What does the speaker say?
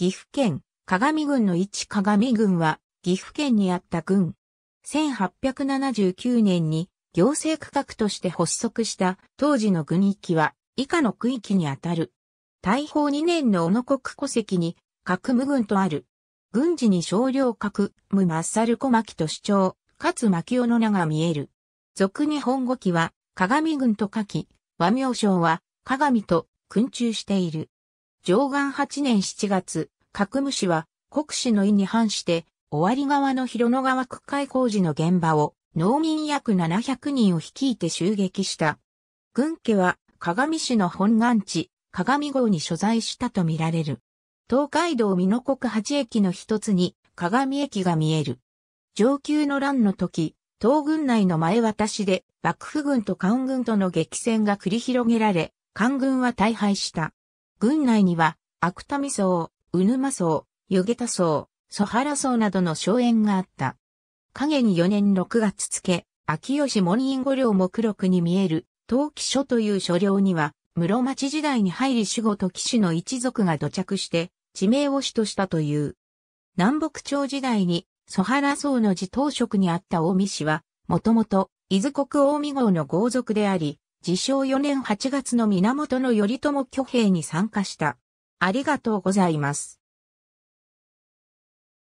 岐阜県、鏡郡の一鏡郡は、岐阜県にあった郡。1879年に行政区画として発足した当時の郡域は以下の区域にあたる。大宝2年の小野国戸籍に各無郡とある。郡事に少量各無マッサル小牧と主張、かつ牧尾の名が見える。俗に本語記は鏡郡と書き、和名称は鏡と訓中している。上岸8年7月、角務氏は国士の意に反して、尾張川の広野川区海工事の現場を農民約700人を率いて襲撃した。軍家は鏡市の本願地、鏡号に所在したとみられる。東海道美濃国八駅の一つに鏡駅が見える。上級の乱の時、東軍内の前渡しで幕府軍と官軍との激戦が繰り広げられ、官軍は大敗した。軍内には、芥見荘、鵜沼荘、湯下田荘、蘇原荘などの荘園があった。影に4年6月付、秋吉門院五両目録に見える、陶器書という書領には、室町時代に入り守護と騎士の一族が土着して、地名を主としたという。南北朝時代に、蘇原荘の地頭職にあった大見氏は、もともと、伊豆国大見号の豪族であり、自称4年8月の源頼朝挙兵に参加した。ありがとうございます。